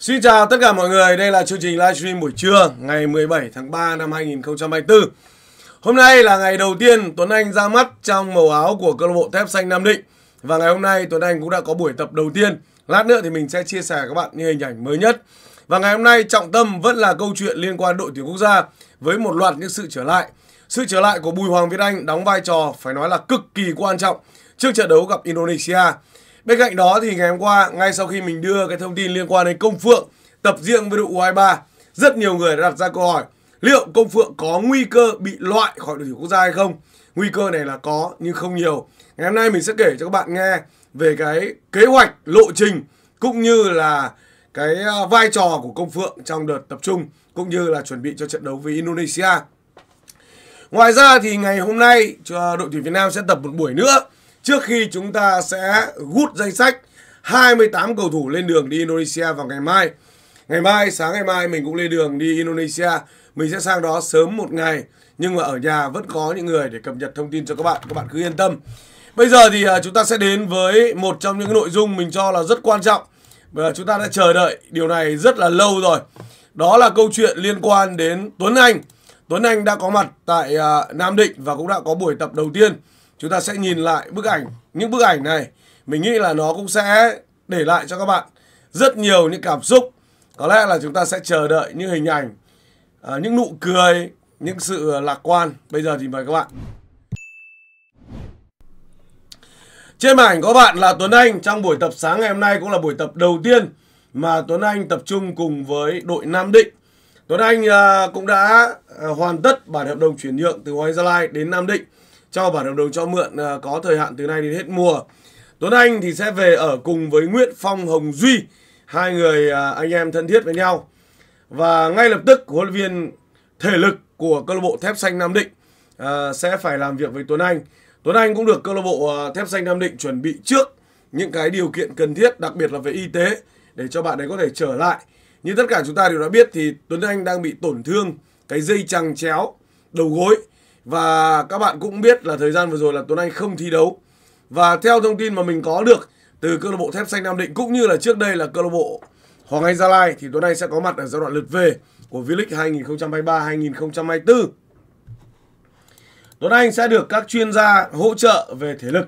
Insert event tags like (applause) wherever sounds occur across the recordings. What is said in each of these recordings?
Xin chào tất cả mọi người, đây là chương trình livestream buổi trưa ngày 17 tháng 3 năm 2024. Hôm nay là ngày đầu tiên Tuấn Anh ra mắt trong màu áo của câu lạc bộ Thép xanh Nam Định. Và ngày hôm nay Tuấn Anh cũng đã có buổi tập đầu tiên. Lát nữa thì mình sẽ chia sẻ các bạn những hình ảnh mới nhất. Và ngày hôm nay trọng tâm vẫn là câu chuyện liên quan đội tuyển quốc gia với một loạt những sự trở lại. Sự trở lại của Bùi Hoàng Việt Anh đóng vai trò phải nói là cực kỳ quan trọng trước trận đấu gặp Indonesia. Bên cạnh đó thì ngày hôm qua ngay sau khi mình đưa cái thông tin liên quan đến Công Phượng tập riêng với đội U23, rất nhiều người đã đặt ra câu hỏi liệu Công Phượng có nguy cơ bị loại khỏi đội tuyển quốc gia hay không? Nguy cơ này là có nhưng không nhiều. Ngày hôm nay mình sẽ kể cho các bạn nghe về cái kế hoạch, lộ trình cũng như là cái à, vai trò của Công Phượng trong đợt tập trung cũng như là chuẩn bị cho trận đấu với Indonesia. Ngoài ra thì ngày hôm nay đội tuyển Việt Nam sẽ tập một buổi nữa trước khi chúng ta sẽ gút danh sách 28 cầu thủ lên đường đi Indonesia vào ngày mai. Ngày mai, sáng ngày mai mình cũng lên đường đi Indonesia. Mình sẽ sang đó sớm một ngày. Nhưng mà ở nhà vẫn có những người để cập nhật thông tin cho các bạn. Các bạn cứ yên tâm. Bây giờ thì à, chúng ta sẽ đến với một trong những nội dung mình cho là rất quan trọng. Và chúng ta đã chờ đợi điều này rất là lâu rồi. Đó là câu chuyện liên quan đến Tuấn Anh. Tuấn Anh đã có mặt tại à, Nam Định và cũng đã có buổi tập đầu tiên chúng ta sẽ nhìn lại bức ảnh những bức ảnh này mình nghĩ là nó cũng sẽ để lại cho các bạn rất nhiều những cảm xúc có lẽ là chúng ta sẽ chờ đợi những hình ảnh à, những nụ cười những sự lạc quan bây giờ thì mời các bạn trên màn ảnh có bạn là Tuấn Anh trong buổi tập sáng ngày hôm nay cũng là buổi tập đầu tiên mà Tuấn Anh tập trung cùng với đội Nam Định Tuấn Anh à, cũng đã à, hoàn tất bản hợp đồng chuyển nhượng từ Hoàng Gia Lai đến Nam Định cho bản hợp đồng cho mượn à, có thời hạn từ nay đến hết mùa. Tuấn Anh thì sẽ về ở cùng với Nguyễn Phong Hồng Duy, hai người à, anh em thân thiết với nhau. Và ngay lập tức huấn luyện viên thể lực của câu lạc bộ Thép Xanh Nam Định à, sẽ phải làm việc với Tuấn Anh. Tuấn Anh cũng được câu lạc bộ Thép Xanh Nam Định chuẩn bị trước những cái điều kiện cần thiết, đặc biệt là về y tế để cho bạn ấy có thể trở lại. Như tất cả chúng ta đều đã biết thì Tuấn Anh đang bị tổn thương cái dây chằng chéo đầu gối và các bạn cũng biết là thời gian vừa rồi là Tuấn Anh không thi đấu. Và theo thông tin mà mình có được từ câu lạc bộ Thép Xanh Nam Định cũng như là trước đây là câu lạc bộ Hoàng Anh Gia Lai thì Tuấn Anh sẽ có mặt ở giai đoạn lượt về của V-League 2023-2024. Tuấn Anh sẽ được các chuyên gia hỗ trợ về thể lực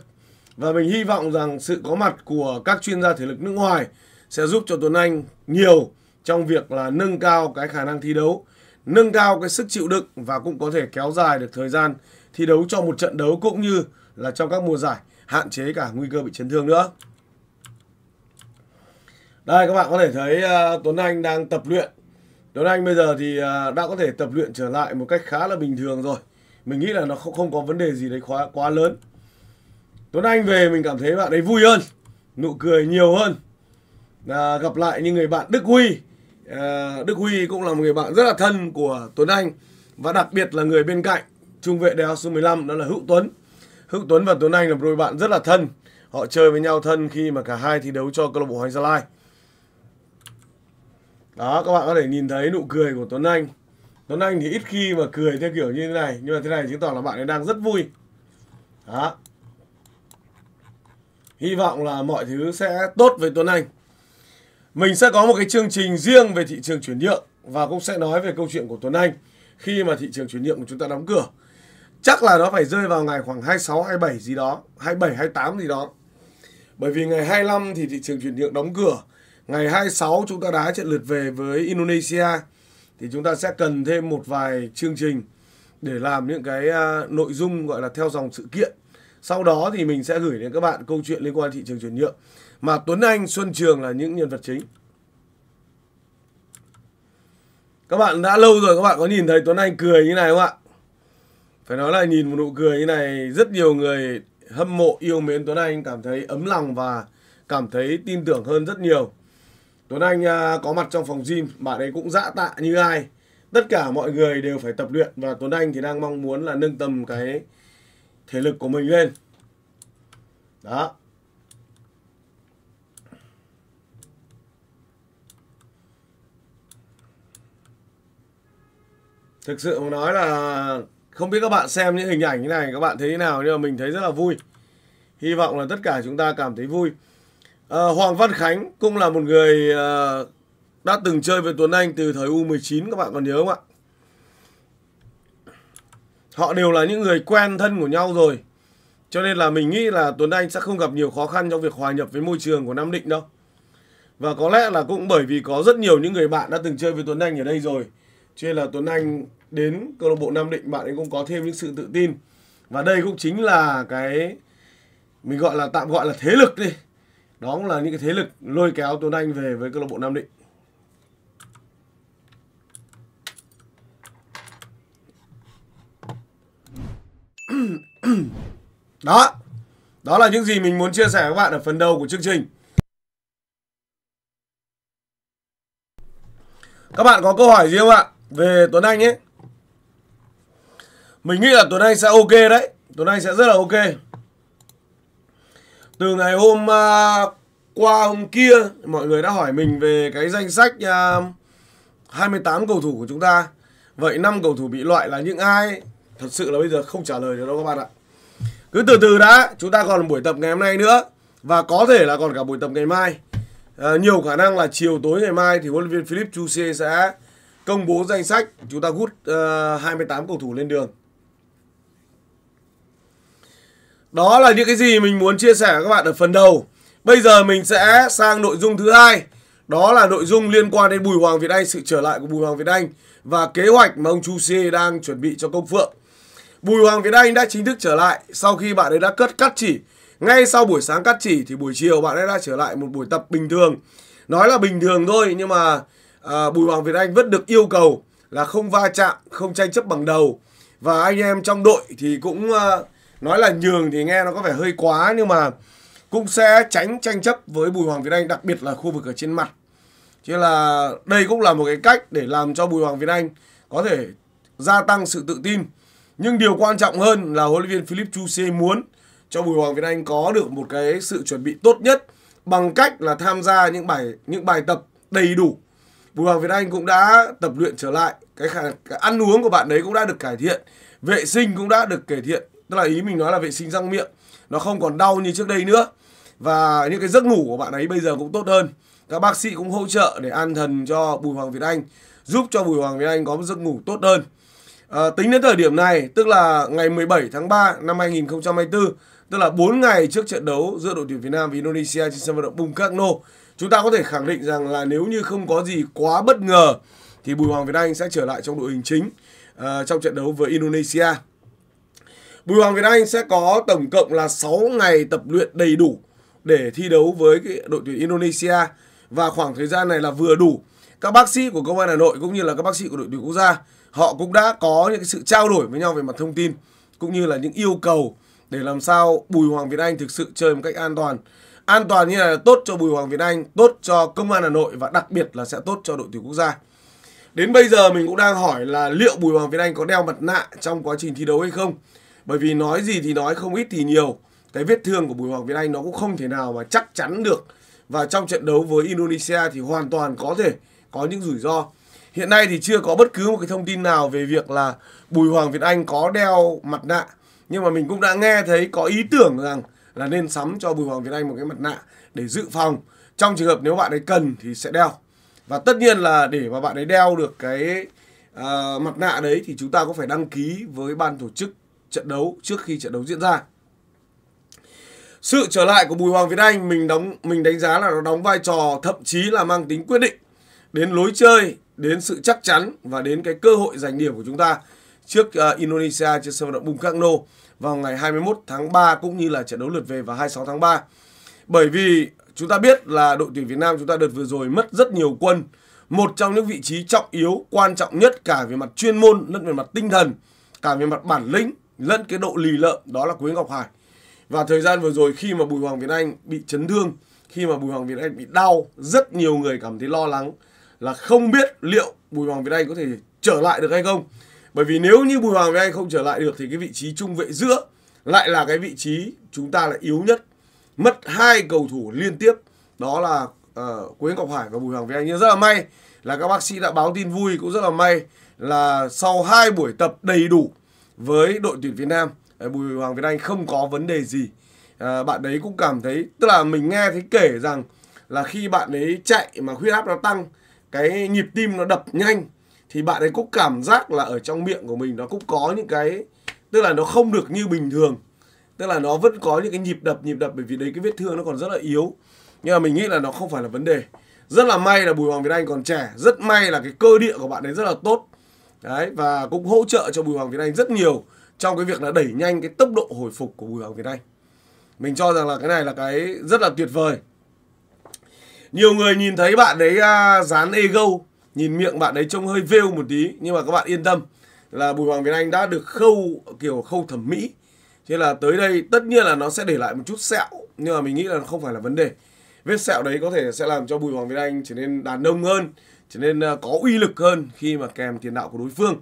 và mình hy vọng rằng sự có mặt của các chuyên gia thể lực nước ngoài sẽ giúp cho Tuấn Anh nhiều trong việc là nâng cao cái khả năng thi đấu nâng cao cái sức chịu đựng và cũng có thể kéo dài được thời gian thi đấu cho một trận đấu cũng như là trong các mùa giải, hạn chế cả nguy cơ bị chấn thương nữa. Đây các bạn có thể thấy uh, Tuấn Anh đang tập luyện. Tuấn Anh bây giờ thì uh, đã có thể tập luyện trở lại một cách khá là bình thường rồi. Mình nghĩ là nó không không có vấn đề gì đấy quá quá lớn. Tuấn Anh về mình cảm thấy bạn ấy vui hơn, nụ cười nhiều hơn. À, gặp lại những người bạn Đức Huy Ờ, Đức Huy cũng là một người bạn rất là thân của Tuấn Anh và đặc biệt là người bên cạnh trung vệ đeo số 15 đó là Hữu Tuấn. Hữu Tuấn và Tuấn Anh là một đôi bạn rất là thân. Họ chơi với nhau thân khi mà cả hai thi đấu cho câu lạc bộ Hoàng Gia Lai. Đó các bạn có thể nhìn thấy nụ cười của Tuấn Anh. Tuấn Anh thì ít khi mà cười theo kiểu như thế này, nhưng mà thế này chứng tỏ là bạn ấy đang rất vui. Đó. Hy vọng là mọi thứ sẽ tốt với Tuấn Anh mình sẽ có một cái chương trình riêng về thị trường chuyển nhượng và cũng sẽ nói về câu chuyện của Tuấn Anh khi mà thị trường chuyển nhượng của chúng ta đóng cửa. Chắc là nó phải rơi vào ngày khoảng 26 27 gì đó, 27 28 gì đó. Bởi vì ngày 25 thì thị trường chuyển nhượng đóng cửa. Ngày 26 chúng ta đá trận lượt về với Indonesia thì chúng ta sẽ cần thêm một vài chương trình để làm những cái à, nội dung gọi là theo dòng sự kiện. Sau đó thì mình sẽ gửi đến các bạn câu chuyện liên quan thị trường chuyển nhượng mà Tuấn Anh, Xuân Trường là những nhân vật chính. Các bạn đã lâu rồi các bạn có nhìn thấy Tuấn Anh cười như này không ạ? Phải nói là nhìn một nụ cười như này rất nhiều người hâm mộ yêu mến Tuấn Anh cảm thấy ấm lòng và cảm thấy tin tưởng hơn rất nhiều. Tuấn Anh à, có mặt trong phòng gym, bạn ấy cũng dã tạ như ai. Tất cả mọi người đều phải tập luyện và Tuấn Anh thì đang mong muốn là nâng tầm cái thể lực của mình lên. Đó. thực sự mà nói là không biết các bạn xem những hình ảnh như này các bạn thấy thế nào nhưng mà mình thấy rất là vui hy vọng là tất cả chúng ta cảm thấy vui à, Hoàng Văn Khánh cũng là một người à, đã từng chơi với Tuấn Anh từ thời U19 các bạn còn nhớ không ạ họ đều là những người quen thân của nhau rồi cho nên là mình nghĩ là Tuấn Anh sẽ không gặp nhiều khó khăn trong việc hòa nhập với môi trường của Nam Định đâu và có lẽ là cũng bởi vì có rất nhiều những người bạn đã từng chơi với Tuấn Anh ở đây rồi cho nên là Tuấn Anh đến câu lạc bộ Nam Định bạn ấy cũng có thêm những sự tự tin và đây cũng chính là cái mình gọi là tạm gọi là thế lực đi đó cũng là những cái thế lực lôi kéo Tuấn Anh về với câu lạc bộ Nam Định (clears throat) đó đó là những gì mình muốn chia sẻ với các bạn ở phần đầu của chương trình các bạn có câu hỏi gì không ạ về Tuấn Anh ấy mình nghĩ là Tuấn Anh sẽ ok đấy Tuấn Anh sẽ rất là ok từ ngày hôm uh, qua hôm kia mọi người đã hỏi mình về cái danh sách uh, à, 28 cầu thủ của chúng ta vậy năm cầu thủ bị loại là những ai thật sự là bây giờ không trả lời được đâu các bạn ạ cứ từ từ đã chúng ta còn buổi tập ngày hôm nay nữa và có thể là còn cả buổi tập ngày mai à, nhiều khả năng là chiều tối ngày mai thì huấn luyện viên Philip Chu sẽ công bố danh sách chúng ta hút uh, 28 cầu thủ lên đường đó là những cái gì mình muốn chia sẻ với các bạn ở phần đầu bây giờ mình sẽ sang nội dung thứ hai đó là nội dung liên quan đến Bùi Hoàng Việt Anh sự trở lại của Bùi Hoàng Việt Anh và kế hoạch mà ông Chu Xie đang chuẩn bị cho Công Phượng Bùi Hoàng Việt Anh đã chính thức trở lại sau khi bạn ấy đã cất cắt chỉ ngay sau buổi sáng cắt chỉ thì buổi chiều bạn ấy đã trở lại một buổi tập bình thường nói là bình thường thôi nhưng mà À, Bùi Hoàng Việt Anh vẫn được yêu cầu là không va chạm, không tranh chấp bằng đầu và anh em trong đội thì cũng à, nói là nhường thì nghe nó có vẻ hơi quá nhưng mà cũng sẽ tránh tranh chấp với Bùi Hoàng Việt Anh đặc biệt là khu vực ở trên mặt. Chứ là đây cũng là một cái cách để làm cho Bùi Hoàng Việt Anh có thể gia tăng sự tự tin. Nhưng điều quan trọng hơn là huấn luyện viên Philip Chu Xê muốn cho Bùi Hoàng Việt Anh có được một cái sự chuẩn bị tốt nhất bằng cách là tham gia những bài những bài tập đầy đủ Bùi Hoàng Việt Anh cũng đã tập luyện trở lại, cái, khả, cái ăn uống của bạn đấy cũng đã được cải thiện, vệ sinh cũng đã được cải thiện, tức là ý mình nói là vệ sinh răng miệng, nó không còn đau như trước đây nữa và những cái giấc ngủ của bạn ấy bây giờ cũng tốt hơn. Các bác sĩ cũng hỗ trợ để an thần cho Bùi Hoàng Việt Anh, giúp cho Bùi Hoàng Việt Anh có một giấc ngủ tốt hơn. À, tính đến thời điểm này, tức là ngày 17 tháng 3 năm 2024, tức là 4 ngày trước trận đấu giữa đội tuyển Việt Nam và Indonesia trên sân vận động Bung Karno, Chúng ta có thể khẳng định rằng là nếu như không có gì quá bất ngờ thì Bùi Hoàng Việt Anh sẽ trở lại trong đội hình chính uh, trong trận đấu với Indonesia. Bùi Hoàng Việt Anh sẽ có tổng cộng là 6 ngày tập luyện đầy đủ để thi đấu với cái đội tuyển Indonesia và khoảng thời gian này là vừa đủ. Các bác sĩ của công an Hà Nội cũng như là các bác sĩ của đội tuyển quốc gia họ cũng đã có những sự trao đổi với nhau về mặt thông tin cũng như là những yêu cầu để làm sao Bùi Hoàng Việt Anh thực sự chơi một cách an toàn an toàn như là tốt cho Bùi Hoàng Việt Anh, tốt cho Công an Hà Nội và đặc biệt là sẽ tốt cho đội tuyển quốc gia. Đến bây giờ mình cũng đang hỏi là liệu Bùi Hoàng Việt Anh có đeo mặt nạ trong quá trình thi đấu hay không? Bởi vì nói gì thì nói không ít thì nhiều, cái vết thương của Bùi Hoàng Việt Anh nó cũng không thể nào mà chắc chắn được. Và trong trận đấu với Indonesia thì hoàn toàn có thể có những rủi ro. Hiện nay thì chưa có bất cứ một cái thông tin nào về việc là Bùi Hoàng Việt Anh có đeo mặt nạ. Nhưng mà mình cũng đã nghe thấy có ý tưởng rằng là nên sắm cho Bùi Hoàng Việt Anh một cái mặt nạ để dự phòng trong trường hợp nếu bạn ấy cần thì sẽ đeo và tất nhiên là để mà bạn ấy đeo được cái uh, mặt nạ đấy thì chúng ta có phải đăng ký với ban tổ chức trận đấu trước khi trận đấu diễn ra sự trở lại của Bùi Hoàng Việt Anh mình đóng mình đánh giá là nó đóng vai trò thậm chí là mang tính quyết định đến lối chơi đến sự chắc chắn và đến cái cơ hội giành điểm của chúng ta trước uh, Indonesia trên sân vận động Bung Karno vào ngày 21 tháng 3 cũng như là trận đấu lượt về vào 26 tháng 3. Bởi vì chúng ta biết là đội tuyển Việt Nam chúng ta đợt vừa rồi mất rất nhiều quân. Một trong những vị trí trọng yếu, quan trọng nhất cả về mặt chuyên môn lẫn về mặt tinh thần, cả về mặt bản lĩnh lẫn cái độ lì lợm đó là Quế Ngọc Hải. Và thời gian vừa rồi khi mà Bùi Hoàng Việt Anh bị chấn thương, khi mà Bùi Hoàng Việt Anh bị đau, rất nhiều người cảm thấy lo lắng là không biết liệu Bùi Hoàng Việt Anh có thể trở lại được hay không bởi vì nếu như Bùi Hoàng với Anh không trở lại được thì cái vị trí trung vệ giữa lại là cái vị trí chúng ta là yếu nhất mất hai cầu thủ liên tiếp đó là uh, Quế Ngọc Hải và Bùi Hoàng với Anh nhưng rất là may là các bác sĩ đã báo tin vui cũng rất là may là sau hai buổi tập đầy đủ với đội tuyển Việt Nam ờ, Bùi Hoàng Việt Anh không có vấn đề gì à, bạn đấy cũng cảm thấy tức là mình nghe thấy kể rằng là khi bạn ấy chạy mà huyết áp nó tăng cái nhịp tim nó đập nhanh thì bạn ấy cũng cảm giác là ở trong miệng của mình nó cũng có những cái tức là nó không được như bình thường tức là nó vẫn có những cái nhịp đập nhịp đập bởi vì đấy cái vết thương nó còn rất là yếu nhưng mà mình nghĩ là nó không phải là vấn đề rất là may là bùi hoàng việt anh còn trẻ rất may là cái cơ địa của bạn ấy rất là tốt đấy và cũng hỗ trợ cho bùi hoàng việt anh rất nhiều trong cái việc là đẩy nhanh cái tốc độ hồi phục của bùi hoàng việt anh mình cho rằng là cái này là cái rất là tuyệt vời nhiều người nhìn thấy bạn ấy uh, dán ego nhìn miệng bạn ấy trông hơi veo một tí nhưng mà các bạn yên tâm là Bùi Hoàng Việt Anh đã được khâu kiểu khâu thẩm mỹ thế là tới đây tất nhiên là nó sẽ để lại một chút sẹo nhưng mà mình nghĩ là nó không phải là vấn đề vết sẹo đấy có thể sẽ làm cho Bùi Hoàng Việt Anh trở nên đàn ông hơn trở nên à, có uy lực hơn khi mà kèm tiền đạo của đối phương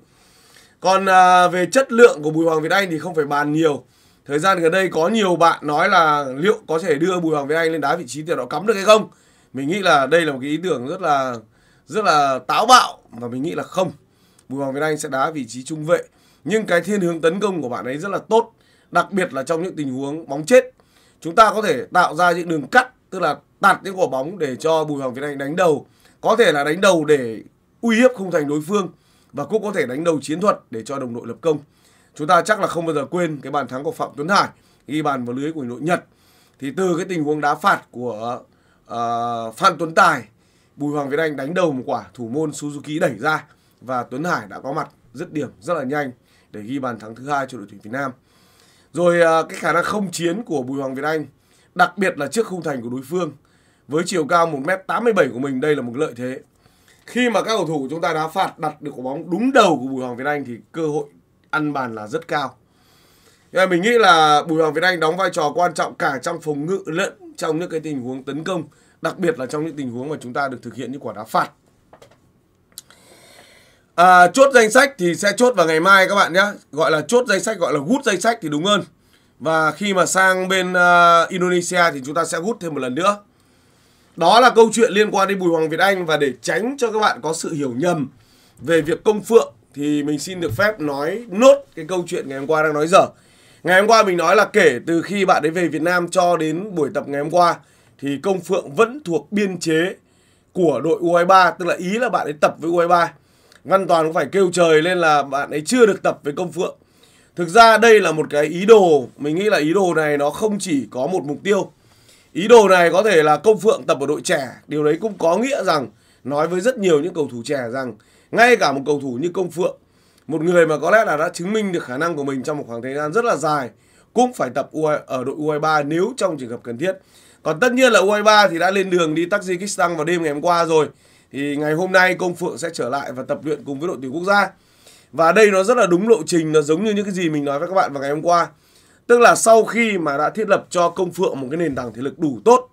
còn à, về chất lượng của Bùi Hoàng Việt Anh thì không phải bàn nhiều thời gian gần đây có nhiều bạn nói là liệu có thể đưa Bùi Hoàng Việt Anh lên đá vị trí tiền đạo cắm được hay không mình nghĩ là đây là một cái ý tưởng rất là rất là táo bạo và mình nghĩ là không Bùi Hoàng Việt Anh sẽ đá vị trí trung vệ nhưng cái thiên hướng tấn công của bạn ấy rất là tốt đặc biệt là trong những tình huống bóng chết chúng ta có thể tạo ra những đường cắt tức là tạt những quả bóng để cho Bùi Hoàng Việt Anh đánh đầu có thể là đánh đầu để uy hiếp không thành đối phương và cũng có thể đánh đầu chiến thuật để cho đồng đội lập công chúng ta chắc là không bao giờ quên cái bàn thắng của Phạm Tuấn Hải ghi bàn vào lưới của đội Nhật thì từ cái tình huống đá phạt của uh, Phan Tuấn Tài Bùi Hoàng Việt Anh đánh đầu một quả thủ môn Suzuki đẩy ra và Tuấn Hải đã có mặt dứt điểm rất là nhanh để ghi bàn thắng thứ hai cho đội tuyển Việt Nam. Rồi à, cái khả năng không chiến của Bùi Hoàng Việt Anh, đặc biệt là trước khung thành của đối phương. Với chiều cao 1m87 của mình đây là một lợi thế. Khi mà các cầu thủ chúng ta đã phạt đặt được quả bóng đúng đầu của Bùi Hoàng Việt Anh thì cơ hội ăn bàn là rất cao. Nhưng mình nghĩ là Bùi Hoàng Việt Anh đóng vai trò quan trọng cả trong phòng ngự lẫn trong những cái tình huống tấn công đặc biệt là trong những tình huống mà chúng ta được thực hiện những quả đá phạt à, chốt danh sách thì sẽ chốt vào ngày mai các bạn nhé gọi là chốt danh sách gọi là gút danh sách thì đúng hơn và khi mà sang bên uh, Indonesia thì chúng ta sẽ hút thêm một lần nữa đó là câu chuyện liên quan đến Bùi Hoàng Việt Anh và để tránh cho các bạn có sự hiểu nhầm về việc công phượng thì mình xin được phép nói nốt cái câu chuyện ngày hôm qua đang nói dở Ngày hôm qua mình nói là kể từ khi bạn ấy về Việt Nam cho đến buổi tập ngày hôm qua thì Công Phượng vẫn thuộc biên chế của đội U23 tức là ý là bạn ấy tập với U23. Văn Toàn cũng phải kêu trời lên là bạn ấy chưa được tập với Công Phượng. Thực ra đây là một cái ý đồ, mình nghĩ là ý đồ này nó không chỉ có một mục tiêu. Ý đồ này có thể là Công Phượng tập ở đội trẻ, điều đấy cũng có nghĩa rằng nói với rất nhiều những cầu thủ trẻ rằng ngay cả một cầu thủ như Công Phượng, một người mà có lẽ là đã chứng minh được khả năng của mình trong một khoảng thời gian rất là dài cũng phải tập ở đội U23 nếu trong trường hợp cần thiết. Còn tất nhiên là U23 thì đã lên đường đi Tajikistan vào đêm ngày hôm qua rồi. Thì ngày hôm nay Công Phượng sẽ trở lại và tập luyện cùng với đội tuyển quốc gia. Và đây nó rất là đúng lộ trình, nó giống như những cái gì mình nói với các bạn vào ngày hôm qua. Tức là sau khi mà đã thiết lập cho Công Phượng một cái nền tảng thể lực đủ tốt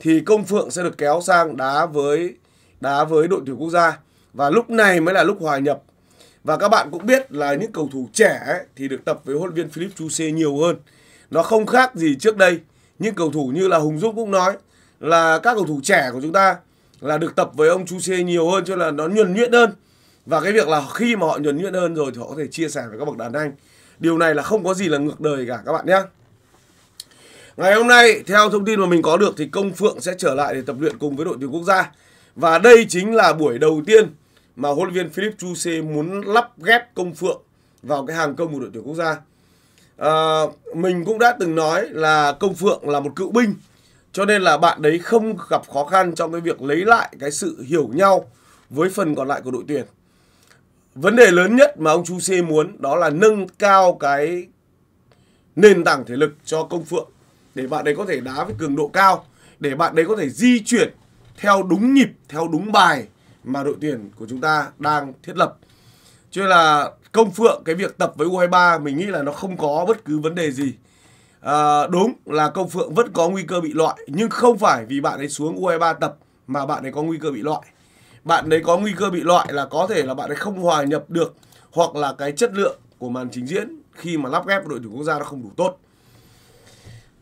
thì Công Phượng sẽ được kéo sang đá với đá với đội tuyển quốc gia và lúc này mới là lúc hòa nhập. Và các bạn cũng biết là những cầu thủ trẻ ấy, thì được tập với huấn luyện viên Philip Chu Xê nhiều hơn. Nó không khác gì trước đây nhưng cầu thủ như là Hùng Dũng cũng nói là các cầu thủ trẻ của chúng ta là được tập với ông Chu Xê nhiều hơn cho là nó nhuần nhuyễn hơn và cái việc là khi mà họ nhuần nhuyễn hơn rồi thì họ có thể chia sẻ với các bậc đàn anh điều này là không có gì là ngược đời cả các bạn nhé ngày hôm nay theo thông tin mà mình có được thì công phượng sẽ trở lại để tập luyện cùng với đội tuyển quốc gia và đây chính là buổi đầu tiên mà huấn luyện viên Philip Chu Xê muốn lắp ghép công phượng vào cái hàng công của đội tuyển quốc gia à, mình cũng đã từng nói là công phượng là một cựu binh cho nên là bạn đấy không gặp khó khăn trong cái việc lấy lại cái sự hiểu nhau với phần còn lại của đội tuyển vấn đề lớn nhất mà ông chú C muốn đó là nâng cao cái nền tảng thể lực cho công phượng để bạn đấy có thể đá với cường độ cao để bạn đấy có thể di chuyển theo đúng nhịp theo đúng bài mà đội tuyển của chúng ta đang thiết lập chứ là Công Phượng cái việc tập với U23 mình nghĩ là nó không có bất cứ vấn đề gì. À, đúng là Công Phượng vẫn có nguy cơ bị loại nhưng không phải vì bạn ấy xuống U23 tập mà bạn ấy có nguy cơ bị loại. Bạn ấy có nguy cơ bị loại là có thể là bạn ấy không hòa nhập được hoặc là cái chất lượng của màn trình diễn khi mà lắp ghép đội tuyển quốc gia nó không đủ tốt.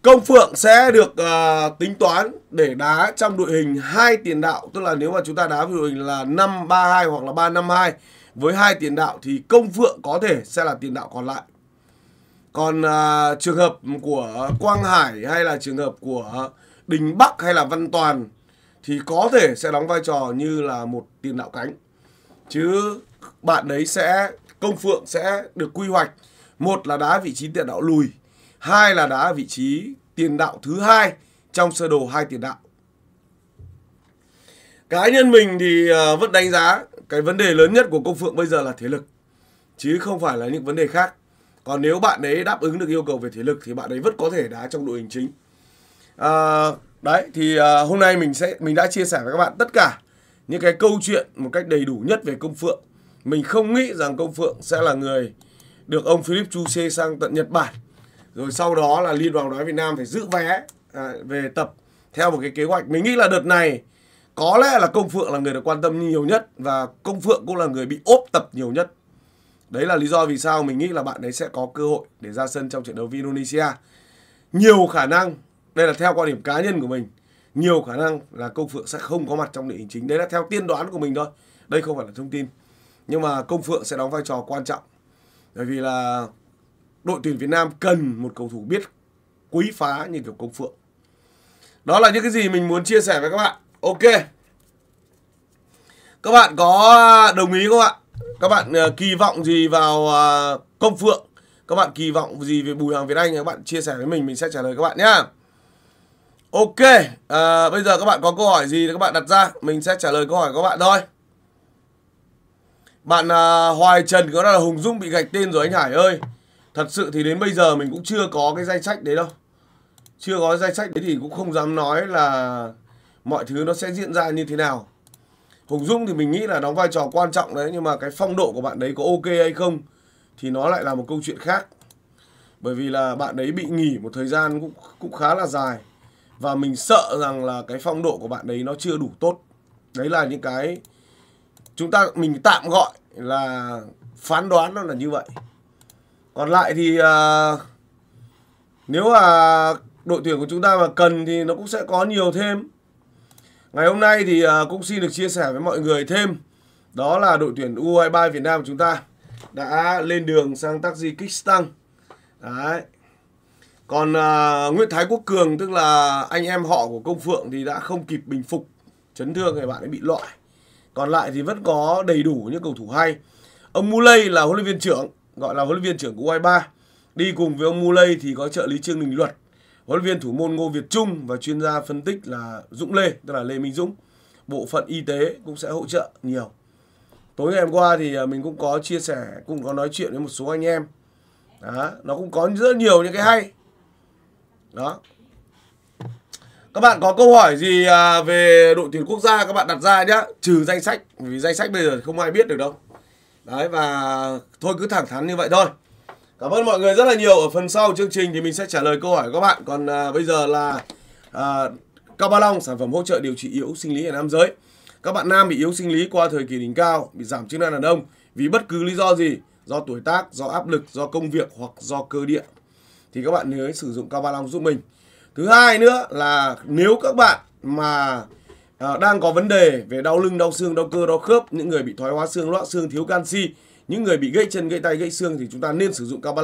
Công Phượng sẽ được uh, tính toán để đá trong đội hình hai tiền đạo tức là nếu mà chúng ta đá với đội hình là năm ba hai hoặc là ba năm hai với hai tiền đạo thì công phượng có thể sẽ là tiền đạo còn lại còn à, trường hợp của quang hải hay là trường hợp của đình bắc hay là văn toàn thì có thể sẽ đóng vai trò như là một tiền đạo cánh chứ bạn đấy sẽ công phượng sẽ được quy hoạch một là đá vị trí tiền đạo lùi hai là đá vị trí tiền đạo thứ hai trong sơ đồ hai tiền đạo cá nhân mình thì à, vẫn đánh giá cái vấn đề lớn nhất của công phượng bây giờ là thể lực chứ không phải là những vấn đề khác còn nếu bạn ấy đáp ứng được yêu cầu về thể lực thì bạn ấy vẫn có thể đá trong đội hình chính à, đấy thì à, hôm nay mình sẽ mình đã chia sẻ với các bạn tất cả những cái câu chuyện một cách đầy đủ nhất về công phượng mình không nghĩ rằng công phượng sẽ là người được ông Philip Chu Xê sang tận Nhật Bản rồi sau đó là Liên đoàn bóng đá Việt Nam phải giữ vé à, về tập theo một cái kế hoạch mình nghĩ là đợt này có lẽ là công phượng là người được quan tâm nhiều nhất và công phượng cũng là người bị ốp tập nhiều nhất đấy là lý do vì sao mình nghĩ là bạn ấy sẽ có cơ hội để ra sân trong trận đấu với indonesia nhiều khả năng đây là theo quan điểm cá nhân của mình nhiều khả năng là công phượng sẽ không có mặt trong đội hình chính đấy là theo tiên đoán của mình thôi đây không phải là thông tin nhưng mà công phượng sẽ đóng vai trò quan trọng bởi vì là đội tuyển việt nam cần một cầu thủ biết quý phá như kiểu công phượng đó là những cái gì mình muốn chia sẻ với các bạn ok các bạn có à, đồng ý không ạ các bạn uh, kỳ vọng gì vào uh, công phượng các bạn kỳ vọng gì về bùi hoàng việt anh các bạn chia sẻ với mình mình sẽ trả lời các bạn nhá ok à, bây giờ các bạn có câu hỏi gì thì các bạn đặt ra mình sẽ trả lời câu hỏi của các bạn thôi bạn à, hoài trần có là hùng dung bị gạch tên rồi anh hải ơi thật sự thì đến bây giờ mình cũng chưa có cái danh sách đấy đâu chưa có danh sách đấy thì cũng không dám nói là mọi thứ nó sẽ diễn ra như thế nào Hùng Dung thì mình nghĩ là đóng vai trò quan trọng đấy nhưng mà cái phong độ của bạn đấy có ok hay không thì nó lại là một câu chuyện khác bởi vì là bạn ấy bị nghỉ một thời gian cũng cũng khá là dài và mình sợ rằng là cái phong độ của bạn đấy nó chưa đủ tốt đấy là những cái chúng ta mình tạm gọi là phán đoán nó là như vậy còn lại thì à, nếu mà đội tuyển của chúng ta mà cần thì nó cũng sẽ có nhiều thêm Ngày hôm nay thì à, cũng xin được chia sẻ với mọi người thêm đó là đội tuyển U23 Việt Nam của chúng ta đã lên đường sang Tajikistan. Đấy. Còn uh, Nguyễn Thái Quốc Cường tức là anh em họ của Công Phượng thì đã không kịp bình phục chấn thương thì bạn ấy bị loại. Còn lại thì vẫn có đầy đủ những cầu thủ hay. Ông Muley là huấn luyện viên trưởng, gọi là huấn luyện viên trưởng của U23. Đi cùng với ông Muley thì có trợ lý Trương Đình Luật huấn luyện viên thủ môn Ngô Việt Trung và chuyên gia phân tích là Dũng Lê, tức là Lê Minh Dũng. Bộ phận y tế cũng sẽ hỗ trợ nhiều. Tối ngày hôm qua thì à, mình cũng có chia sẻ, cũng có nói chuyện với một số anh em. Đó, nó cũng có rất nhiều những cái hay. Đó. Các bạn có câu hỏi gì à, về đội tuyển quốc gia các bạn đặt ra nhá, trừ danh sách vì danh sách bây giờ không ai biết được đâu. Đấy và thôi cứ thẳng thắn như vậy thôi. Cảm ơn mọi người rất là nhiều. Ở phần sau chương trình thì mình sẽ trả lời câu hỏi của các bạn. Còn à, bây giờ là à, Cao Ba Long, sản phẩm hỗ trợ điều trị yếu sinh lý ở nam giới. Các bạn nam bị yếu sinh lý qua thời kỳ đỉnh cao, bị giảm chức năng đàn ông vì bất cứ lý do gì, do tuổi tác, do áp lực, do công việc hoặc do cơ địa. Thì các bạn nhớ sử dụng Cao Ba Long giúp mình. Thứ hai nữa là nếu các bạn mà à, đang có vấn đề về đau lưng, đau xương, đau cơ, đau khớp, những người bị thoái hóa xương, loãng xương, thiếu canxi những người bị gãy chân gãy tay gãy xương thì chúng ta nên sử dụng cao ba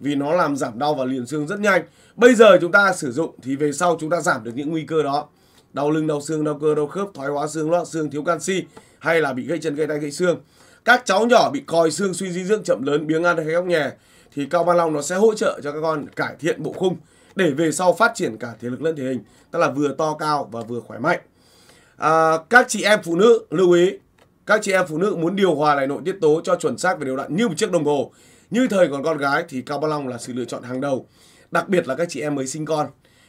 vì nó làm giảm đau và liền xương rất nhanh bây giờ chúng ta sử dụng thì về sau chúng ta giảm được những nguy cơ đó đau lưng đau xương đau cơ đau khớp thoái hóa xương loãng xương thiếu canxi hay là bị gãy chân gãy tay gãy xương các cháu nhỏ bị còi xương suy dinh dưỡng chậm lớn biếng ăn hay góc nhè thì cao ba long nó sẽ hỗ trợ cho các con cải thiện bộ khung để về sau phát triển cả thể lực lẫn thể hình tức là vừa to cao và vừa khỏe mạnh à, các chị em phụ nữ lưu ý các chị em phụ nữ muốn điều hòa lại nội tiết tố cho chuẩn xác về đều đặn như một chiếc đồng hồ. Như thời còn con gái thì cao bao long là sự lựa chọn hàng đầu, đặc biệt là các chị em mới sinh con.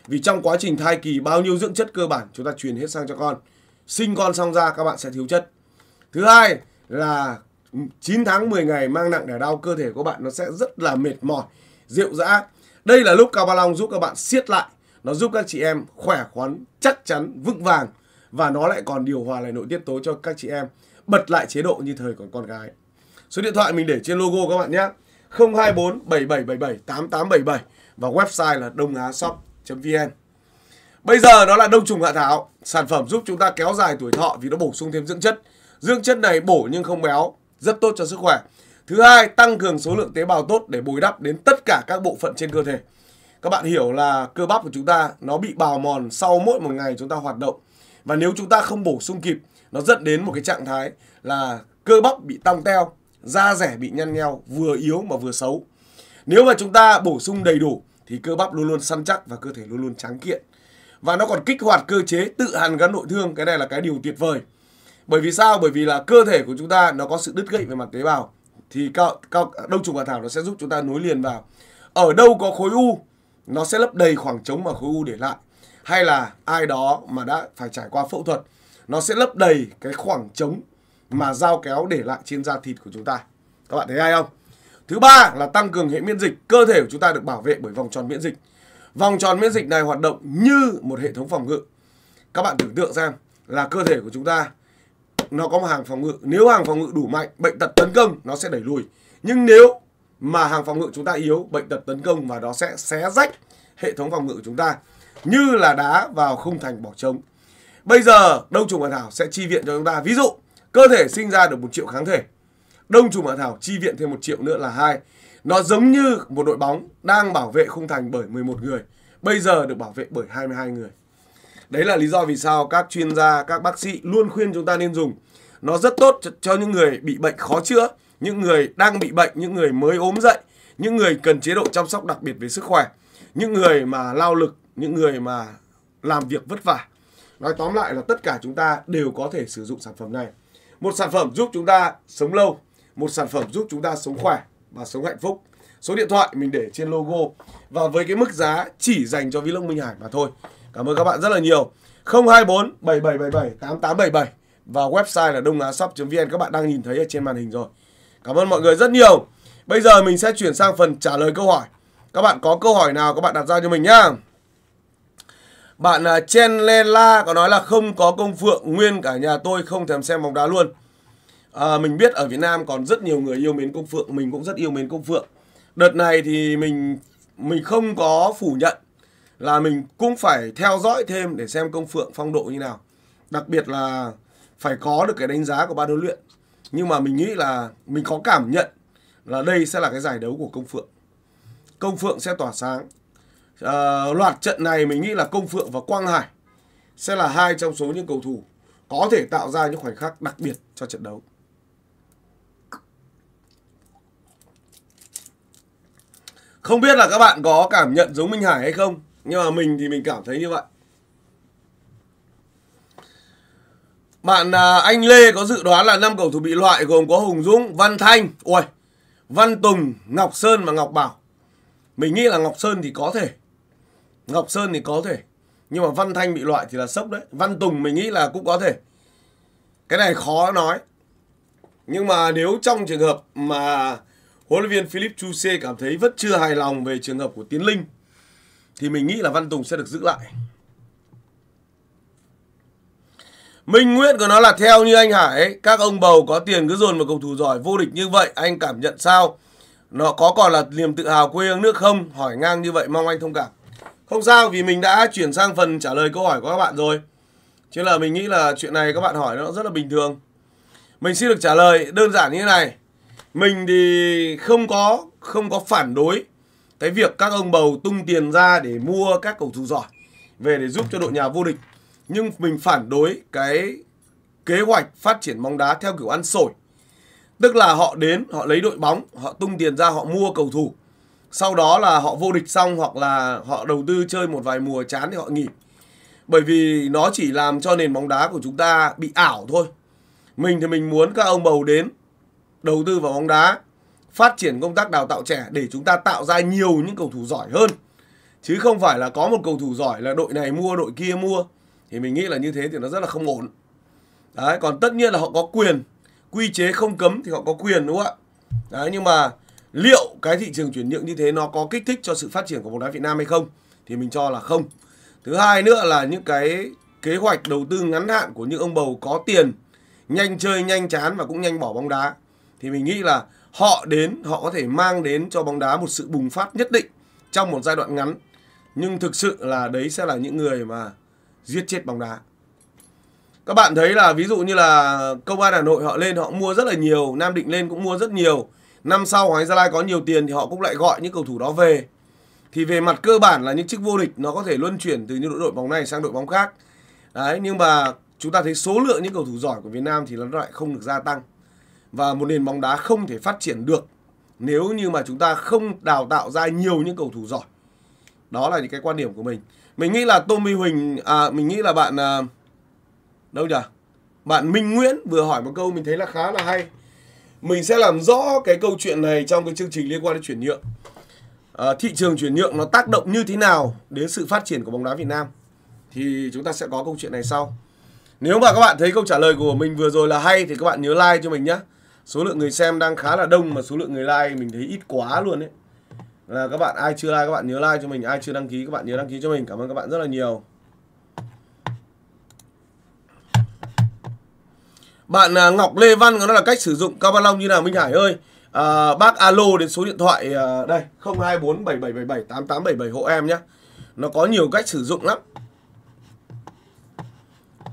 Vì trong quá trình thai kỳ bao nhiêu dưỡng chất cơ bản chúng ta truyền hết sang cho con. Sinh con xong ra các bạn sẽ thiếu chất. Thứ hai là 9 tháng 10 ngày mang nặng đẻ đau cơ thể của bạn nó sẽ rất là mệt mỏi, rượu dã. Đây là lúc cao bao long giúp các bạn siết lại, nó giúp các chị em khỏe khoắn, chắc chắn, vững vàng và nó lại còn điều hòa lại nội tiết tố cho các chị em bật lại chế độ như thời còn con gái. Số điện thoại mình để trên logo các bạn nhé. 024 7777 8877 và website là đông á shop.vn. Bây giờ đó là đông trùng hạ thảo, sản phẩm giúp chúng ta kéo dài tuổi thọ vì nó bổ sung thêm dưỡng chất. Dưỡng chất này bổ nhưng không béo, rất tốt cho sức khỏe. Thứ hai, tăng cường số lượng tế bào tốt để bồi đắp đến tất cả các bộ phận trên cơ thể. Các bạn hiểu là cơ bắp của chúng ta nó bị bào mòn sau mỗi một ngày chúng ta hoạt động. Và nếu chúng ta không bổ sung kịp nó dẫn đến một cái trạng thái là cơ bắp bị tăng teo da rẻ bị nhăn nheo vừa yếu mà vừa xấu nếu mà chúng ta bổ sung đầy đủ thì cơ bắp luôn luôn săn chắc và cơ thể luôn luôn tráng kiện và nó còn kích hoạt cơ chế tự hàn gắn nội thương cái này là cái điều tuyệt vời bởi vì sao bởi vì là cơ thể của chúng ta nó có sự đứt gãy về mặt tế bào thì cao cao đông trùng hạ thảo nó sẽ giúp chúng ta nối liền vào ở đâu có khối u nó sẽ lấp đầy khoảng trống mà khối u để lại hay là ai đó mà đã phải trải qua phẫu thuật nó sẽ lấp đầy cái khoảng trống mà dao kéo để lại trên da thịt của chúng ta các bạn thấy hay không thứ ba là tăng cường hệ miễn dịch cơ thể của chúng ta được bảo vệ bởi vòng tròn miễn dịch vòng tròn miễn dịch này hoạt động như một hệ thống phòng ngự các bạn tưởng tượng xem là cơ thể của chúng ta nó có một hàng phòng ngự nếu hàng phòng ngự đủ mạnh bệnh tật tấn công nó sẽ đẩy lùi nhưng nếu mà hàng phòng ngự chúng ta yếu bệnh tật tấn công và nó sẽ xé rách hệ thống phòng ngự của chúng ta như là đá vào khung thành bỏ trống Bây giờ đông trùng hạ thảo sẽ chi viện cho chúng ta. Ví dụ cơ thể sinh ra được một triệu kháng thể. Đông trùng hạ thảo chi viện thêm một triệu nữa là hai. Nó giống như một đội bóng đang bảo vệ khung thành bởi 11 người. Bây giờ được bảo vệ bởi 22 người. Đấy là lý do vì sao các chuyên gia, các bác sĩ luôn khuyên chúng ta nên dùng. Nó rất tốt cho những người bị bệnh khó chữa, những người đang bị bệnh, những người mới ốm dậy, những người cần chế độ chăm sóc đặc biệt về sức khỏe, những người mà lao lực, những người mà làm việc vất vả nói tóm lại là tất cả chúng ta đều có thể sử dụng sản phẩm này một sản phẩm giúp chúng ta sống lâu một sản phẩm giúp chúng ta sống khỏe và sống hạnh phúc số điện thoại mình để trên logo và với cái mức giá chỉ dành cho Vlog Minh Hải mà thôi cảm ơn các bạn rất là nhiều 024 7777 8877 và website là đông á shop vn các bạn đang nhìn thấy ở trên màn hình rồi cảm ơn mọi người rất nhiều bây giờ mình sẽ chuyển sang phần trả lời câu hỏi các bạn có câu hỏi nào các bạn đặt ra cho mình nhá bạn à, Chen Lê La có nói là không có công phượng nguyên cả nhà tôi không thèm xem bóng đá luôn. À, mình biết ở Việt Nam còn rất nhiều người yêu mến công phượng, mình cũng rất yêu mến công phượng. Đợt này thì mình mình không có phủ nhận là mình cũng phải theo dõi thêm để xem công phượng phong độ như nào. Đặc biệt là phải có được cái đánh giá của ban huấn luyện. Nhưng mà mình nghĩ là mình có cảm nhận là đây sẽ là cái giải đấu của công phượng. Công phượng sẽ tỏa sáng uh, loạt trận này mình nghĩ là Công Phượng và Quang Hải sẽ là hai trong số những cầu thủ có thể tạo ra những khoảnh khắc đặc biệt cho trận đấu. Không biết là các bạn có cảm nhận giống Minh Hải hay không, nhưng mà mình thì mình cảm thấy như vậy. Bạn à, anh Lê có dự đoán là năm cầu thủ bị loại gồm có Hùng Dũng, Văn Thanh, ui, Văn Tùng, Ngọc Sơn và Ngọc Bảo. Mình nghĩ là Ngọc Sơn thì có thể Ngọc Sơn thì có thể nhưng mà Văn Thanh bị loại thì là sốc đấy Văn Tùng mình nghĩ là cũng có thể cái này khó nói nhưng mà nếu trong trường hợp mà huấn luyện viên Philip Chu C cảm thấy vẫn chưa hài lòng về trường hợp của Tiến Linh thì mình nghĩ là Văn Tùng sẽ được giữ lại. Minh Nguyễn của nó là theo như anh Hải, các ông bầu có tiền cứ dồn vào cầu thủ giỏi vô địch như vậy, anh cảm nhận sao? Nó có còn là niềm tự hào quê hương nước không? Hỏi ngang như vậy mong anh thông cảm. Không sao vì mình đã chuyển sang phần trả lời câu hỏi của các bạn rồi. Chứ là mình nghĩ là chuyện này các bạn hỏi nó rất là bình thường. Mình xin được trả lời đơn giản như thế này. Mình thì không có không có phản đối cái việc các ông bầu tung tiền ra để mua các cầu thủ giỏi về để giúp cho đội nhà vô địch. Nhưng mình phản đối cái kế hoạch phát triển bóng đá theo kiểu ăn sổi. Tức là họ đến, họ lấy đội bóng, họ tung tiền ra, họ mua cầu thủ sau đó là họ vô địch xong hoặc là họ đầu tư chơi một vài mùa chán thì họ nghỉ bởi vì nó chỉ làm cho nền bóng đá của chúng ta bị ảo thôi mình thì mình muốn các ông bầu đến đầu tư vào bóng đá phát triển công tác đào tạo trẻ để chúng ta tạo ra nhiều những cầu thủ giỏi hơn chứ không phải là có một cầu thủ giỏi là đội này mua đội kia mua thì mình nghĩ là như thế thì nó rất là không ổn đấy còn tất nhiên là họ có quyền quy chế không cấm thì họ có quyền đúng không ạ đấy nhưng mà liệu cái thị trường chuyển nhượng như thế nó có kích thích cho sự phát triển của bóng đá Việt Nam hay không thì mình cho là không. Thứ hai nữa là những cái kế hoạch đầu tư ngắn hạn của những ông bầu có tiền, nhanh chơi, nhanh chán và cũng nhanh bỏ bóng đá thì mình nghĩ là họ đến họ có thể mang đến cho bóng đá một sự bùng phát nhất định trong một giai đoạn ngắn nhưng thực sự là đấy sẽ là những người mà giết chết bóng đá các bạn thấy là ví dụ như là công an hà nội họ lên họ mua rất là nhiều nam định lên cũng mua rất nhiều năm sau Hoàng Gia Lai có nhiều tiền thì họ cũng lại gọi những cầu thủ đó về thì về mặt cơ bản là những chức vô địch nó có thể luân chuyển từ những đội đội bóng này sang đội bóng khác đấy nhưng mà chúng ta thấy số lượng những cầu thủ giỏi của Việt Nam thì nó lại không được gia tăng và một nền bóng đá không thể phát triển được nếu như mà chúng ta không đào tạo ra nhiều những cầu thủ giỏi đó là những cái quan điểm của mình mình nghĩ là Tommy Huỳnh à mình nghĩ là bạn à, đâu nhỉ bạn Minh Nguyễn vừa hỏi một câu mình thấy là khá là hay mình sẽ làm rõ cái câu chuyện này trong cái chương trình liên quan đến chuyển nhượng à, thị trường chuyển nhượng nó tác động như thế nào đến sự phát triển của bóng đá Việt Nam thì chúng ta sẽ có câu chuyện này sau nếu mà các bạn thấy câu trả lời của mình vừa rồi là hay thì các bạn nhớ like cho mình nhé số lượng người xem đang khá là đông mà số lượng người like mình thấy ít quá luôn đấy là các bạn ai chưa like các bạn nhớ like cho mình ai chưa đăng ký các bạn nhớ đăng ký cho mình cảm ơn các bạn rất là nhiều Bạn à, Ngọc Lê Văn nó là cách sử dụng cao ba long như nào Minh Hải ơi. À, bác alo đến số điện thoại à, đây 02477778877 hộ em nhé. Nó có nhiều cách sử dụng lắm.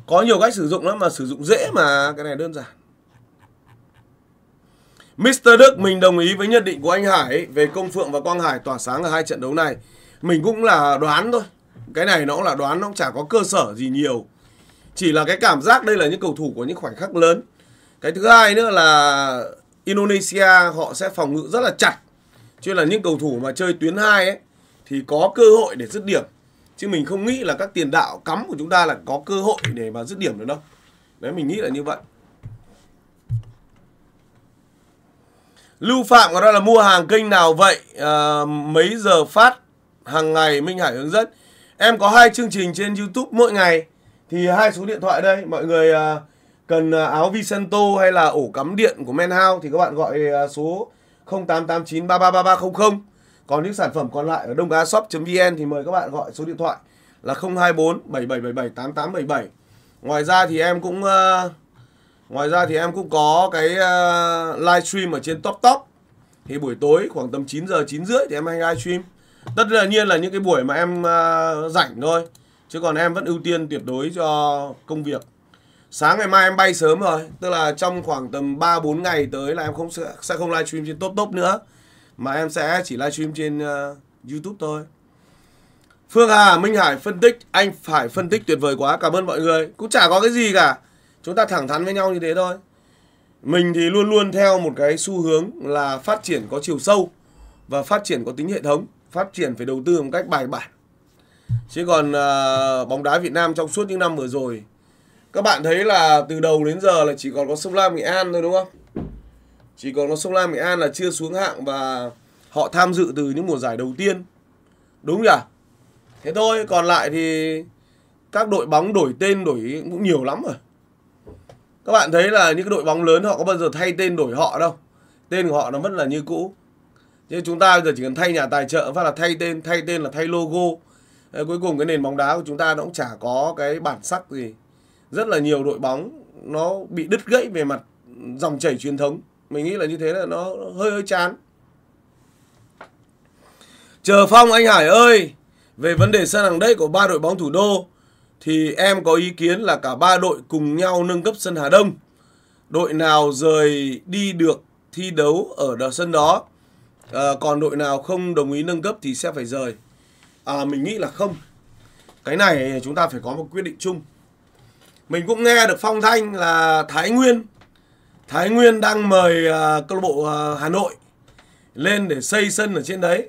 Có nhiều cách sử dụng lắm mà sử dụng dễ mà cái này đơn giản. Mr. Đức mình đồng ý với nhận định của anh Hải về Công Phượng và Quang Hải tỏa sáng ở hai trận đấu này. Mình cũng là đoán thôi. Cái này nó cũng là đoán nó cũng chả có cơ sở gì nhiều chỉ là cái cảm giác đây là những cầu thủ của những khoảnh khắc lớn cái thứ hai nữa là Indonesia họ sẽ phòng ngự rất là chặt chứ là những cầu thủ mà chơi tuyến hai ấy thì có cơ hội để dứt điểm chứ mình không nghĩ là các tiền đạo cắm của chúng ta là có cơ hội để mà dứt điểm được đâu đấy mình nghĩ là như vậy Lưu Phạm có đó là mua hàng kênh nào vậy à, mấy giờ phát hàng ngày Minh Hải hướng dẫn em có hai chương trình trên YouTube mỗi ngày thì hai số điện thoại đây mọi người à, cần à, áo Vicento hay là ổ cắm điện của menhao thì các bạn gọi à, số 0889333300 còn những sản phẩm còn lại ở đông á shop.vn thì mời các bạn gọi số điện thoại là 024 7777 8877 ngoài ra thì em cũng ngoài ra thì em cũng có cái uh, livestream ở trên top top thì buổi tối khoảng tầm 9 giờ 9 rưỡi thì em hay livestream tất nhiên là những cái buổi mà em uh, rảnh thôi chứ còn em vẫn ưu tiên tuyệt đối cho công việc sáng ngày mai em bay sớm rồi tức là trong khoảng tầm 3 4 ngày tới là em không sẽ, sẽ không livestream trên top top nữa mà em sẽ chỉ livestream trên uh, YouTube thôi. Phương Hà, Minh Hải phân tích, anh phải phân tích tuyệt vời quá, cảm ơn mọi người. Cũng chả có cái gì cả. Chúng ta thẳng thắn với nhau như thế thôi. Mình thì luôn luôn theo một cái xu hướng là phát triển có chiều sâu và phát triển có tính hệ thống, phát triển phải đầu tư một cách bài bản chứ còn uh, bóng đá Việt Nam trong suốt những năm vừa rồi các bạn thấy là từ đầu đến giờ là chỉ còn có sông Lam Nghệ An thôi đúng không chỉ còn có sông Lam Nghệ An là chưa xuống hạng và họ tham dự từ những mùa giải đầu tiên đúng nhỉ thế thôi còn lại thì các đội bóng đổi tên đổi cũng nhiều lắm rồi các bạn thấy là những cái đội bóng lớn họ có bao giờ thay tên đổi họ đâu tên của họ nó vẫn là như cũ nhưng chúng ta bây giờ chỉ cần thay nhà tài trợ phát là thay tên thay tên là thay logo à, cuối cùng cái nền bóng đá của chúng ta nó cũng chả có cái bản sắc gì rất là nhiều đội bóng nó bị đứt gãy về mặt dòng chảy truyền thống mình nghĩ là như thế là nó hơi hơi chán chờ phong anh hải ơi về vấn đề sân hàng đẫy của ba đội bóng thủ đô thì em có ý kiến là cả ba đội cùng nhau nâng cấp sân Hà Đông. Đội nào rời đi được thi đấu ở đợt sân đó, à, còn đội nào không đồng ý nâng cấp thì sẽ phải rời à, mình nghĩ là không cái này chúng ta phải có một quyết định chung mình cũng nghe được phong thanh là thái nguyên thái nguyên đang mời uh, câu lạc bộ uh, hà nội lên để xây sân ở trên đấy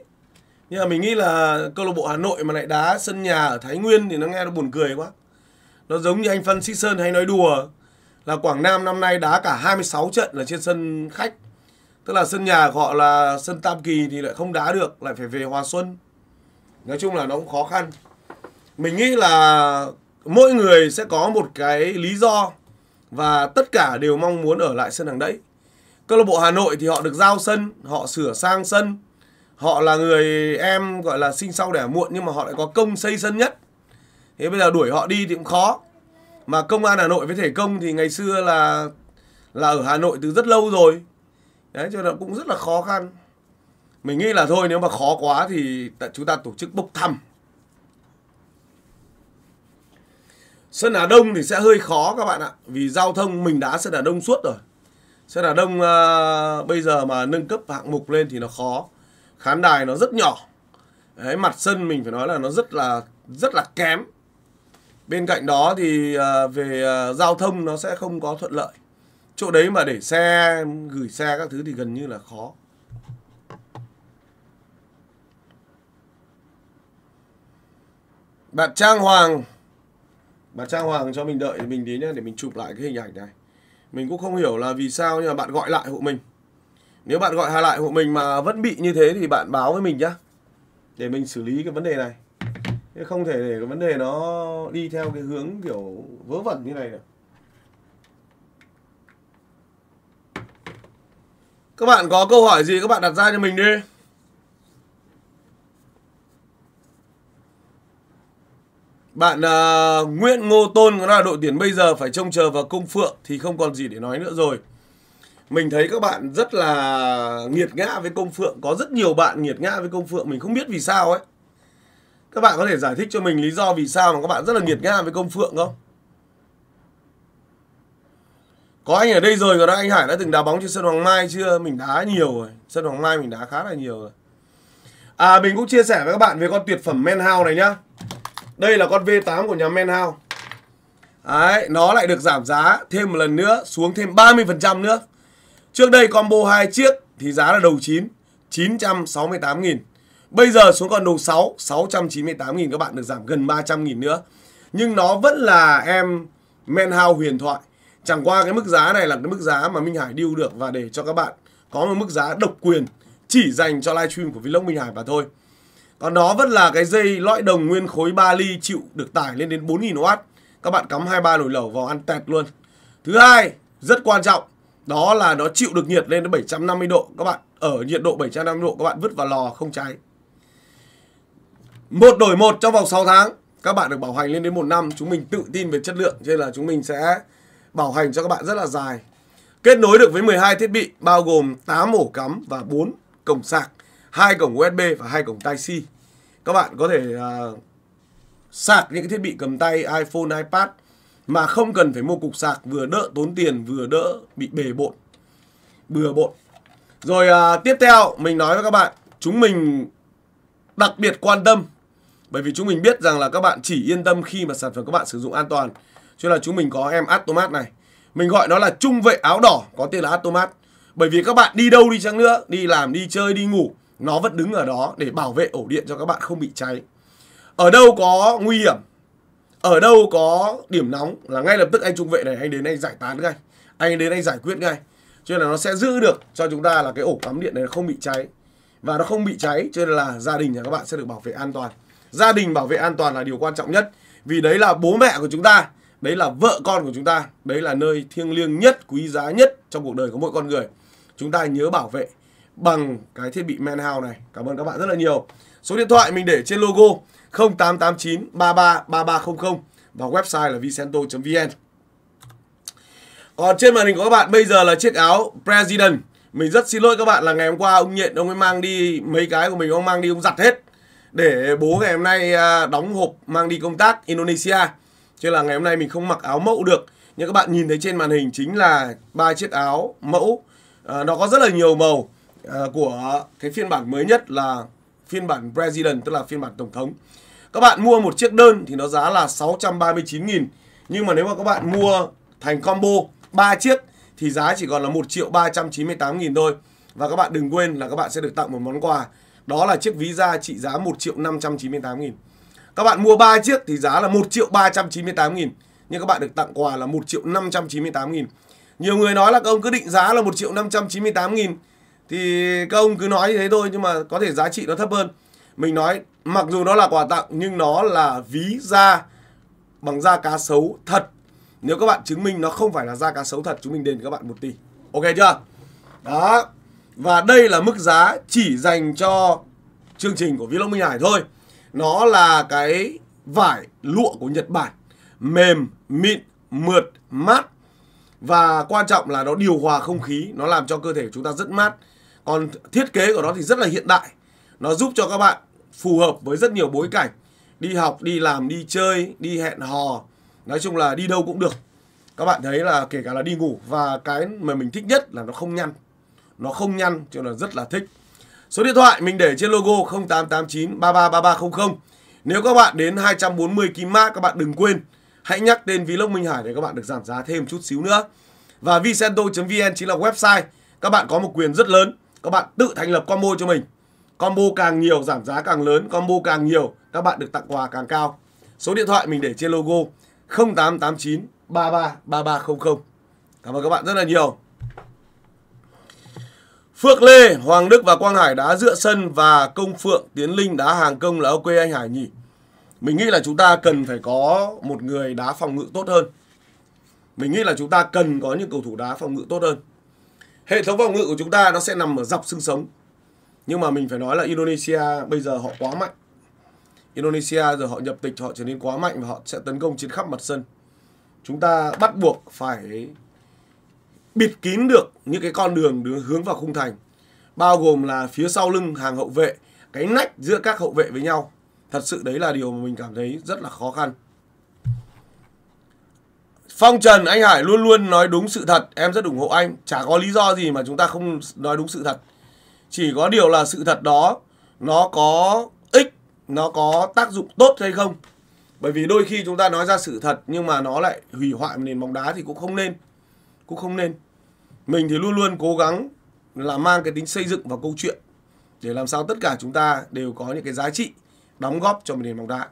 nhưng mà mình nghĩ là câu lạc bộ hà nội mà lại đá sân nhà ở thái nguyên thì nó nghe nó buồn cười quá nó giống như anh phân sĩ sơn hay nói đùa là quảng nam năm nay đá cả 26 trận là trên sân khách tức là sân nhà gọi là sân tam kỳ thì lại không đá được lại phải về hòa xuân nói chung là nó cũng khó khăn mình nghĩ là mỗi người sẽ có một cái lý do và tất cả đều mong muốn ở lại sân hàng đấy. câu lạc bộ hà nội thì họ được giao sân họ sửa sang sân họ là người em gọi là sinh sau đẻ muộn nhưng mà họ lại có công xây sân nhất thế bây giờ đuổi họ đi thì cũng khó mà công an hà nội với thể công thì ngày xưa là là ở hà nội từ rất lâu rồi đấy cho nên cũng rất là khó khăn mình nghĩ là thôi nếu mà khó quá thì chúng ta tổ chức bốc thăm sân Hà Đông thì sẽ hơi khó các bạn ạ Vì giao thông mình đã Sơn Hà Đông suốt rồi Sơn Hà Đông à, bây giờ mà nâng cấp hạng mục lên thì nó khó Khán đài nó rất nhỏ Đấy, Mặt sân mình phải nói là nó rất là rất là kém Bên cạnh đó thì à, về à, giao thông nó sẽ không có thuận lợi Chỗ đấy mà để xe, gửi xe các thứ thì gần như là khó bạn Trang Hoàng bạn Trang Hoàng cho mình đợi mình đến nhé để mình chụp lại cái hình ảnh này mình cũng không hiểu là vì sao nhưng mà bạn gọi lại hộ mình nếu bạn gọi hà lại hộ mình mà vẫn bị như thế thì bạn báo với mình nhá để mình xử lý cái vấn đề này Thế không thể để cái vấn đề nó đi theo cái hướng kiểu vớ vẩn như này được. Các bạn có câu hỏi gì các bạn đặt ra cho mình đi. bạn uh, Nguyễn Ngô Tôn nó là đội tuyển bây giờ phải trông chờ vào công phượng thì không còn gì để nói nữa rồi mình thấy các bạn rất là nghiệt ngã với công phượng có rất nhiều bạn nghiệt ngã với công phượng mình không biết vì sao ấy các bạn có thể giải thích cho mình lý do vì sao mà các bạn rất là nghiệt ngã với công phượng không có anh ở đây rồi rồi đó anh hải đã từng đá bóng trên sân hoàng mai chưa mình đá nhiều rồi sân hoàng mai mình đá khá là nhiều rồi à mình cũng chia sẻ với các bạn về con tuyệt phẩm Menhao này nhá đây là con V8 của nhà Menhao. Đấy, nó lại được giảm giá thêm một lần nữa, xuống thêm 30% nữa. Trước đây combo hai chiếc thì giá là đầu 9, 968 000 Bây giờ xuống còn đầu 6, 698 000 các bạn được giảm gần 300 000 nữa. Nhưng nó vẫn là em Menhao huyền thoại. Chẳng qua cái mức giá này là cái mức giá mà Minh Hải điêu được và để cho các bạn có một mức giá độc quyền chỉ dành cho livestream của Vlog Minh Hải và thôi. Còn đó vẫn là cái dây lõi đồng nguyên khối 3 ly chịu được tải lên đến 4000W. Các bạn cắm 23 nồi lẩu vào ăn tẹt luôn. Thứ hai, rất quan trọng, đó là nó chịu được nhiệt lên đến 750 độ. Các bạn ở nhiệt độ 750 độ các bạn vứt vào lò không cháy. Một đổi một trong vòng 6 tháng, các bạn được bảo hành lên đến 1 năm. Chúng mình tự tin về chất lượng cho nên là chúng mình sẽ bảo hành cho các bạn rất là dài. Kết nối được với 12 thiết bị bao gồm 8 ổ cắm và 4 cổng sạc hai cổng USB và hai cổng Type C. Các bạn có thể uh, sạc những cái thiết bị cầm tay iPhone, iPad mà không cần phải mua cục sạc vừa đỡ tốn tiền vừa đỡ bị bề bộn, bừa bộn. Rồi à, tiếp theo mình nói với các bạn, chúng mình đặc biệt quan tâm bởi vì chúng mình biết rằng là các bạn chỉ yên tâm khi mà sản phẩm các bạn sử dụng an toàn. Cho nên là chúng mình có em Atomat này. Mình gọi nó là trung vệ áo đỏ, có tên là Atomat. Bởi vì các bạn đi đâu đi chăng nữa, đi làm, đi chơi, đi ngủ nó vẫn đứng ở đó để bảo vệ ổ điện cho các bạn không bị cháy. Ở đâu có nguy hiểm, ở đâu có điểm nóng là ngay lập tức anh trung vệ này anh đến anh giải tán ngay, anh đến anh giải quyết ngay. Cho nên là nó sẽ giữ được cho chúng ta là cái ổ cắm điện này không bị cháy và nó không bị cháy cho nên là gia đình nhà các bạn sẽ được bảo vệ an toàn. Gia đình bảo vệ an toàn là điều quan trọng nhất vì đấy là bố mẹ của chúng ta, đấy là vợ con của chúng ta, đấy là nơi thiêng liêng nhất, quý giá nhất trong cuộc đời của mỗi con người. Chúng ta nhớ bảo vệ bằng cái thiết bị Manhouse này. Cảm ơn các bạn rất là nhiều. Số điện thoại mình để trên logo 0889 33 3300 và website là vicento.vn. Còn trên màn hình của các bạn bây giờ là chiếc áo President. Mình rất xin lỗi các bạn là ngày hôm qua ông Nhện ông ấy mang đi mấy cái của mình ông mang đi ông giặt hết. Để bố ngày hôm nay à, đóng hộp mang đi công tác Indonesia. Cho nên là ngày hôm nay mình không mặc áo mẫu được. Nhưng các bạn nhìn thấy trên màn hình chính là ba chiếc áo mẫu. À, nó có rất là nhiều màu À, của cái phiên bản mới nhất là phiên bản President tức là phiên bản tổng thống. Các bạn mua một chiếc đơn thì nó giá là 639.000 nhưng mà nếu mà các bạn mua thành combo 3 chiếc thì giá chỉ còn là 1 triệu 398 nghìn thôi. Và các bạn đừng quên là các bạn sẽ được tặng một món quà. Đó là chiếc ví da trị giá 1 triệu 598 nghìn. Các bạn mua 3 chiếc thì giá là 1 triệu 398 nghìn. Nhưng các bạn được tặng quà là 1 triệu 598 nghìn. Nhiều người nói là ông cứ định giá là 1 triệu 598 nghìn thì các ông cứ nói như thế thôi nhưng mà có thể giá trị nó thấp hơn mình nói mặc dù nó là quà tặng nhưng nó là ví da bằng da cá sấu thật nếu các bạn chứng minh nó không phải là da cá sấu thật chúng mình đền các bạn một tỷ ok chưa đó và đây là mức giá chỉ dành cho chương trình của Vlog Minh Hải thôi nó là cái vải lụa của Nhật Bản mềm mịn mượt mát và quan trọng là nó điều hòa không khí nó làm cho cơ thể của chúng ta rất mát còn thiết kế của nó thì rất là hiện đại nó giúp cho các bạn phù hợp với rất nhiều bối cảnh đi học đi làm đi chơi đi hẹn hò nói chung là đi đâu cũng được các bạn thấy là kể cả là đi ngủ và cái mà mình thích nhất là nó không nhăn nó không nhăn cho nên là rất là thích số điện thoại mình để trên logo 0889 333300 nếu các bạn đến 240 kim mã các bạn đừng quên hãy nhắc tên vlog Minh Hải để các bạn được giảm giá thêm chút xíu nữa và vicento.vn chính là website các bạn có một quyền rất lớn các bạn tự thành lập combo cho mình combo càng nhiều giảm giá càng lớn combo càng nhiều các bạn được tặng quà càng cao số điện thoại mình để trên logo 0889 33 3300 cảm ơn các bạn rất là nhiều Phước Lê, Hoàng Đức và Quang Hải đá dựa sân và Công Phượng, Tiến Linh đá hàng công là ok anh Hải nhỉ? Mình nghĩ là chúng ta cần phải có một người đá phòng ngự tốt hơn. Mình nghĩ là chúng ta cần có những cầu thủ đá phòng ngự tốt hơn hệ thống phòng ngự của chúng ta nó sẽ nằm ở dọc xương sống nhưng mà mình phải nói là Indonesia bây giờ họ quá mạnh Indonesia giờ họ nhập tịch họ trở nên quá mạnh và họ sẽ tấn công trên khắp mặt sân chúng ta bắt buộc phải bịt kín được những cái con đường hướng vào khung thành bao gồm là phía sau lưng hàng hậu vệ cái nách giữa các hậu vệ với nhau thật sự đấy là điều mà mình cảm thấy rất là khó khăn Phong Trần, anh Hải luôn luôn nói đúng sự thật. Em rất ủng hộ anh. Chả có lý do gì mà chúng ta không nói đúng sự thật. Chỉ có điều là sự thật đó nó có ích, nó có tác dụng tốt hay không. Bởi vì đôi khi chúng ta nói ra sự thật nhưng mà nó lại hủy hoại nền bóng đá thì cũng không nên. Cũng không nên. Mình thì luôn luôn cố gắng là mang cái tính xây dựng vào câu chuyện để làm sao tất cả chúng ta đều có những cái giá trị đóng góp cho nền bóng đá.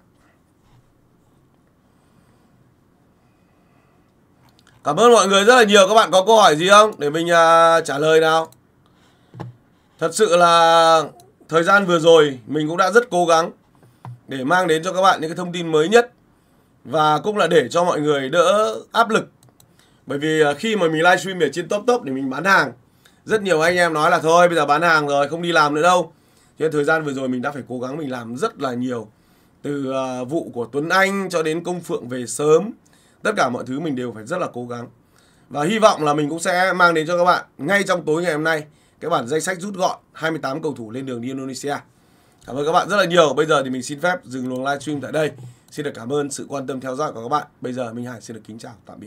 Cảm ơn mọi người rất là nhiều. Các bạn có câu hỏi gì không? Để mình à, trả lời nào. Thật sự là thời gian vừa rồi mình cũng đã rất cố gắng để mang đến cho các bạn những cái thông tin mới nhất và cũng là để cho mọi người đỡ áp lực. Bởi vì à, khi mà mình livestream ở trên top top để mình bán hàng, rất nhiều anh em nói là thôi bây giờ bán hàng rồi không đi làm nữa đâu. Cho nên thời gian vừa rồi mình đã phải cố gắng mình làm rất là nhiều từ à, vụ của Tuấn Anh cho đến công phượng về sớm tất cả mọi thứ mình đều phải rất là cố gắng và hy vọng là mình cũng sẽ mang đến cho các bạn ngay trong tối ngày hôm nay cái bản danh sách rút gọn 28 cầu thủ lên đường đi Indonesia cảm ơn các bạn rất là nhiều bây giờ thì mình xin phép dừng luồng livestream tại đây xin được cảm ơn sự quan tâm theo dõi của các bạn bây giờ Minh Hải xin được kính chào tạm biệt